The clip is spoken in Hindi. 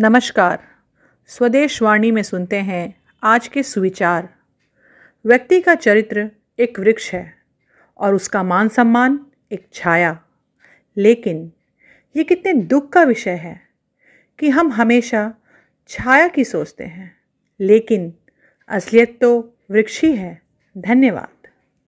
नमस्कार स्वदेश वाणी में सुनते हैं आज के सुविचार व्यक्ति का चरित्र एक वृक्ष है और उसका मान सम्मान एक छाया लेकिन ये कितने दुख का विषय है कि हम हमेशा छाया की सोचते हैं लेकिन असलियत तो वृक्ष ही है धन्यवाद